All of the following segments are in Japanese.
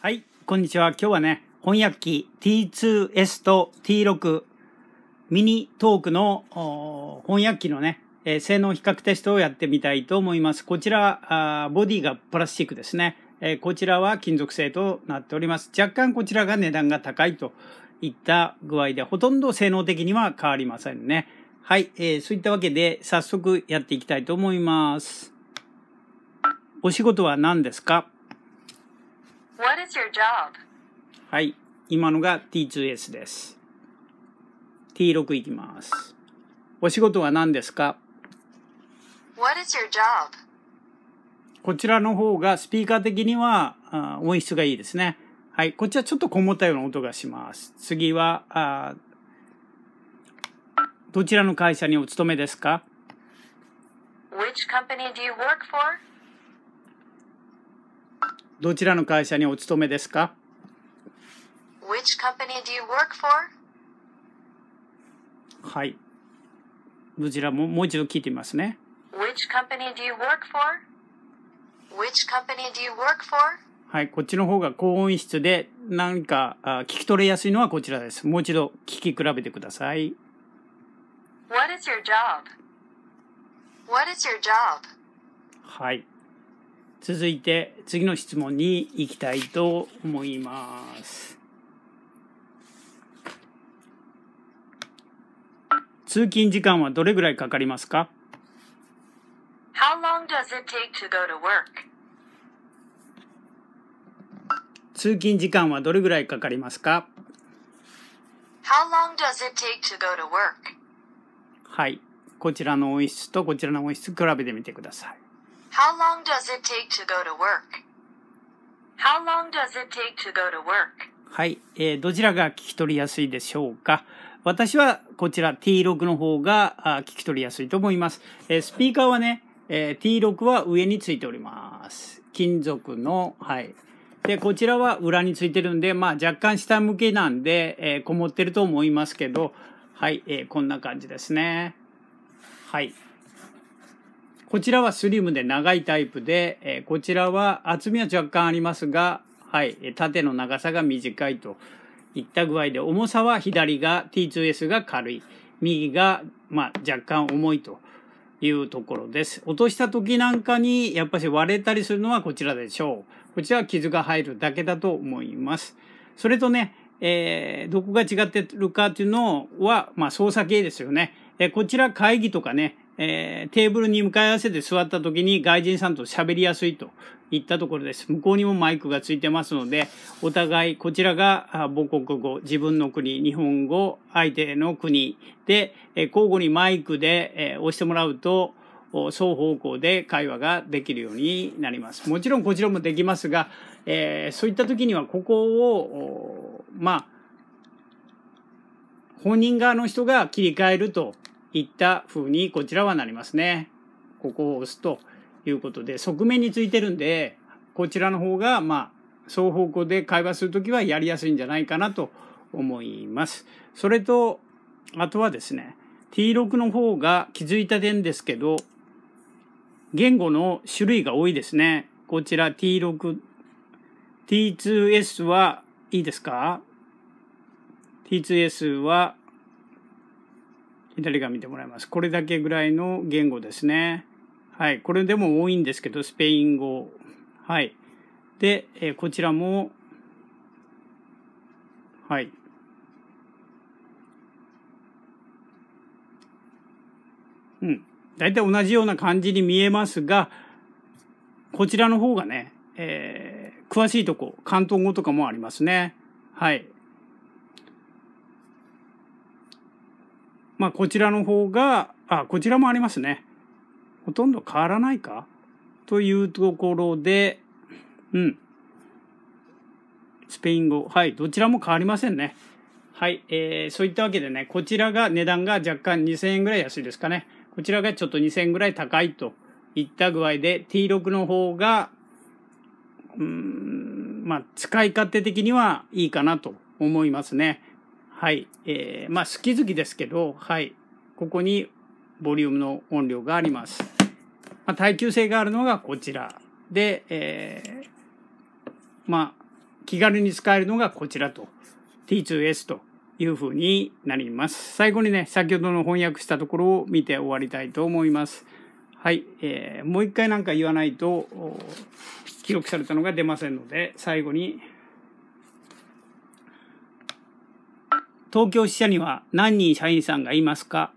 はい、こんにちは。今日はね、翻訳機 T2S と T6 ミニトークの翻訳機のね、えー、性能比較テストをやってみたいと思います。こちら、あボディがプラスチックですね、えー、こちらは金属製となっております。若干こちらが値段が高いといった具合で、ほとんど性能的には変わりませんね。はい、えー、そういったわけで早速やっていきたいと思います。お仕事は何ですか is your job? はい、今のが T2S です。T6 いきます。お仕事は何ですか What is your job? こちらの方がスピーカー的にはあ音質がいいですね。はい、こっちはちょっとこもったような音がします。次は、あどちらの会社にお勤めですか Which company do you work for? どちらの会社にお勤めですか Which company do you work for? はい。どちらももう一度聞いてみますね。Which company do you work for?Which company do you work for? はい、こっちの方が高音質で、なんかあ聞き取れやすいのはこちらです。もう一度聞き比べてください。What is your job? What is your job? はい。続いて次の質問に行きたいと思います。通勤時間はどれぐらいかかりますか How long does it take to go to work? 通勤時間はどれぐらいかかりますか How long does it take to go to work? はい。こちらの音質とこちらの音質比べてみてください。How long does it take to go to work? How long does it take to go to work? はい、えー、どちらが聞き取りやすいでしょうか私はこちら T6 の方が聞き取りやすいと思います。えー、スピーカーはね、えー、T6 は上についております。金属の、はい。で、こちらは裏についてるんで、まあ若干下向けなんで、えー、こもってると思いますけど、はい、えー、こんな感じですね。はい。こちらはスリムで長いタイプで、えこちらは厚みは若干ありますが、はい、縦の長さが短いといった具合で、重さは左が T2S が軽い、右が、ま若干重いというところです。落とした時なんかに、やっぱし割れたりするのはこちらでしょう。こちらは傷が入るだけだと思います。それとね、えー、どこが違ってるかっていうのは、まあ、操作系ですよね。えー、こちら会議とかね、えー、テーブルに向かい合わせて座った時に外人さんと喋りやすいといったところです。向こうにもマイクがついてますので、お互いこちらが母国語、自分の国、日本語、相手の国で、えー、交互にマイクで、えー、押してもらうと、双方向で会話ができるようになります。もちろんこちらもできますが、えー、そういった時にはここを、まあ、本人側の人が切り替えるといった風にこちらはなりますね。ここを押すということで、側面についてるんで、こちらの方が、まあ、双方向で会話するときはやりやすいんじゃないかなと思います。それと、あとはですね、T6 の方が気づいた点ですけど、言語の種類が多いですね。こちら T6、T2S はいいですか ?T2S は左側見てもらいます。これだけぐらいの言語ですね。はい。これでも多いんですけど、スペイン語。はい。で、えこちらも、はい。うん。大体同じような感じに見えますが、こちらの方がね、えー、詳しいとこ、関東語とかもありますね。はい。まあ、こちらの方が、あ、こちらもありますね。ほとんど変わらないかというところで、うん。スペイン語。はい。どちらも変わりませんね。はい。えー、そういったわけでね、こちらが値段が若干2000円ぐらい安いですかね。こちらがちょっと2000円ぐらい高いといった具合で、T6 の方が、うん、まあ、使い勝手的にはいいかなと思いますね。はい。えー、まあ、好き好きですけど、はい。ここにボリュームの音量があります。まあ、耐久性があるのがこちら。で、えー、まあ、気軽に使えるのがこちらと。T2S というふうになります。最後にね、先ほどの翻訳したところを見て終わりたいと思います。はい。えー、もう一回なんか言わないと、記録されたのが出ませんので、最後に東京支社には何人社員さんがいますか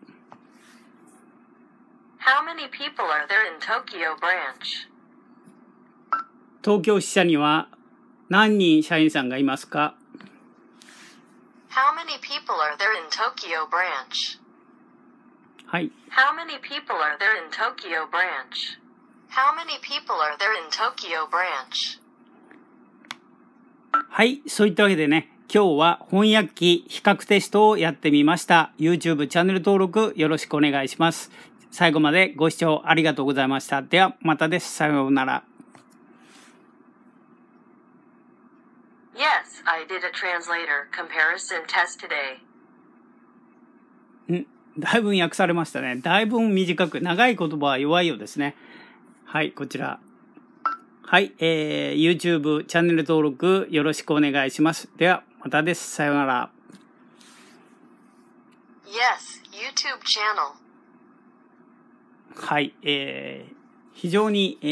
How many people are there in Tokyo branch? 東京支社には何人社員さんがいますか How many people are there in Tokyo branch? はい。How many people are there in Tokyo branch? How many people are there in Tokyo branch? はい、そういったわけでね、今日は翻訳機比較テストをやってみました。YouTube チャンネル登録よろしくお願いします。最後までご視聴ありがとうございました。ではまたです。さようなら。Yes, I did a translator comparison test today. んだいぶ訳されましたね。だいぶ短く、長い言葉は弱いようですね。はい、こちら。はい、えー、YouTube チャンネル登録よろしくお願いします。では、またです。さようなら。Yes, YouTube channel. はい、えー、非常に、え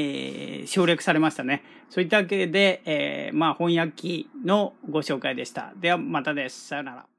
ー、省略されましたね。そういったわけで、えー、まあ、翻訳機のご紹介でした。では、またです。さようなら。